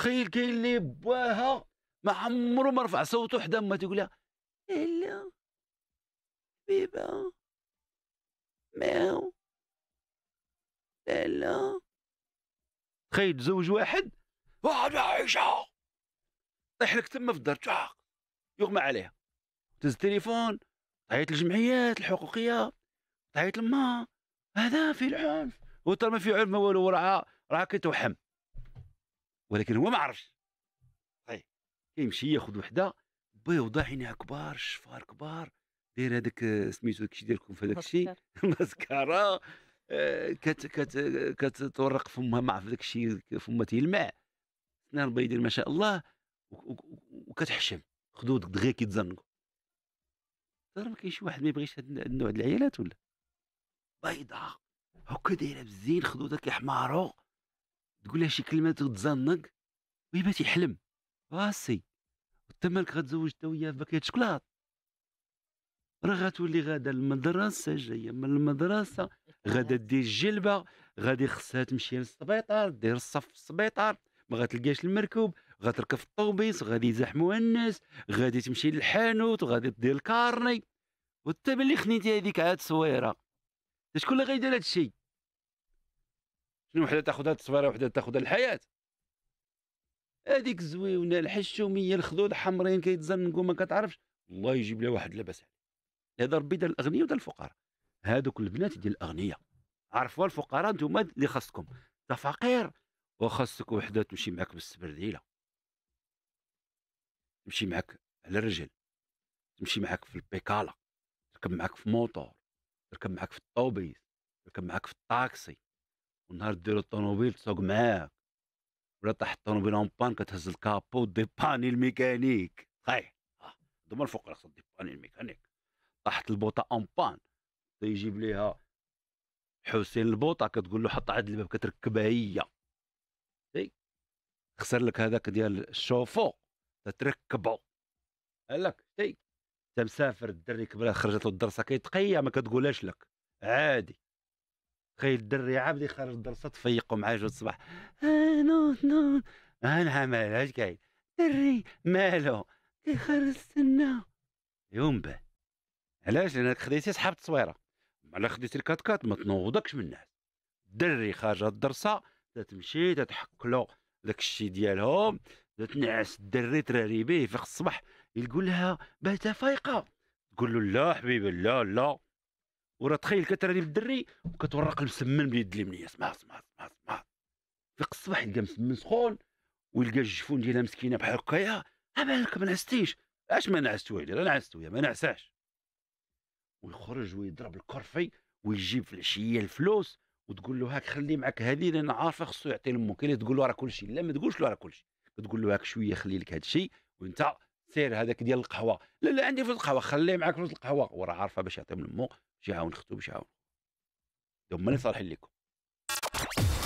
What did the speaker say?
تخيل كاين اللي باها ما عمرو ما رفع صوته حدا ما تقول لها هلا حبيبه ماو لا تخيل زوج واحد واحد عايشة طيح لك تما في الدار يغمى عليها تهز التليفون تعيط للجمعيات الحقوقية تعيط لما هذا في العنف وترى ما في عنف ما والو راه راه كيتوحم ولكن هو ما عرفش طيب كيمشي ياخذ وحده بيوضة عينيها كبار الشفار كبار داير هذاك آه، سميتو داكشي ديالكم في هذاك الشيء ماسكارا آه، كت كت كتطرق فمها مع في داك الشيء فمها تيلمع سنان بيضين ما شاء الله وكتحشم خدود دغيا كيتزنقوا ترى ما كاينش شي واحد ما يبغيش هذا النوع د العيالات ولا بيضاء هكا دايره بزين خدودها كيحمارو تقول لها شي كلمات وتزنق ويبات يحلم راسي وانت مالك غتزوج تا وياها باكيت شكلاط راه غتولي غادا المدرسه جايه من المدرسه غادا دير الجلبه غادي خصها تمشي للسبيطار دير الصف في السبيطار ما غتلقاش المركوب غتركب في الطوبيس غادي يزحموها الناس غادي تمشي للحانوت وغادي دير الكارني وانت ملي خنيتي هذيك عاد صويره شكون اللي غيدير الشيء شنو وحده تاخذها التصويره وحده تاخذها الحياه هذيك الزويونه الحشوميه الخدود حمرين كيتزنقوا ما كتعرفش الله يجيب لها واحد لاباس هذا ربي دار الاغنياء ودار الفقراء هذوك البنات ديال الاغنياء عرفوا الفقراء انتم اللي خاصكم انت فقير وخاصك وحده تمشي معك بالسبرديله تمشي معك على الرجل تمشي معك في البيكاله تركب معك في موتور تركب معك في الطوبيس تركب معك في الطاكسي ونهار دير الطوموبيل تسوق معاك ولا طاح الطوموبيل اون بان كتهز الكابو ديباني الميكانيك خاي آه، دوما الفوق راه خصك ديباني الميكانيك طاحت البوطه اون بان تيجيب ليها حسين البوطه كتقول له حط عاد الباب كتركبها هي خسر لك هذاك ديال الشوفو تتركبو قالك تي تمسافر مسافر الدري كبر خرجت له الدرسه كيتقيه ما كتقولهاش لك عادي تخيل الدري عابد يخرج درسه تفيقوا معاه جوج الصباح اه نو نو ها نعم علاش كاين دري مالو كيخرج السنه يوم به علاش لانك خديتي صحاب التصويره على خديتي الكات كات ما تنوضكش من الناس الدري خارج الدرسه تتمشي تتحكلو داك الشيء ديالهم تنعس الدري تراري به في الصباح يقول لها بات فايقه تقول له لا حبيبي لا لا وراه تخيل كتراني بالدري وكتورق المسمن باليد اليمنيه سمع سمع سمع سمع فيق الصباح يلقى مسمن سخون ويلقى الجفون ديالها مسكينه بحال هكايا بالك ما نعستيش اش ما نعست ويلي انا نعست ويا ما نعساش ويخرج ويضرب الكرفي ويجيب في العشيه الفلوس وتقول له هاك خلي معك هذه لان عارفه خصو يعطي لامك الا تقول له راه كلشي لا ما تقولش له راه كلشي تقول له هاك شويه خلي لك هذا الشيء وانت سير هذاك ديال القهوه لا لا عندي فلوس القهوه خليه معاك فلوس القهوه وراه عارفه باش يعطي من امه باش يعاون اختو باش يعاون هما اللي صالحين لكم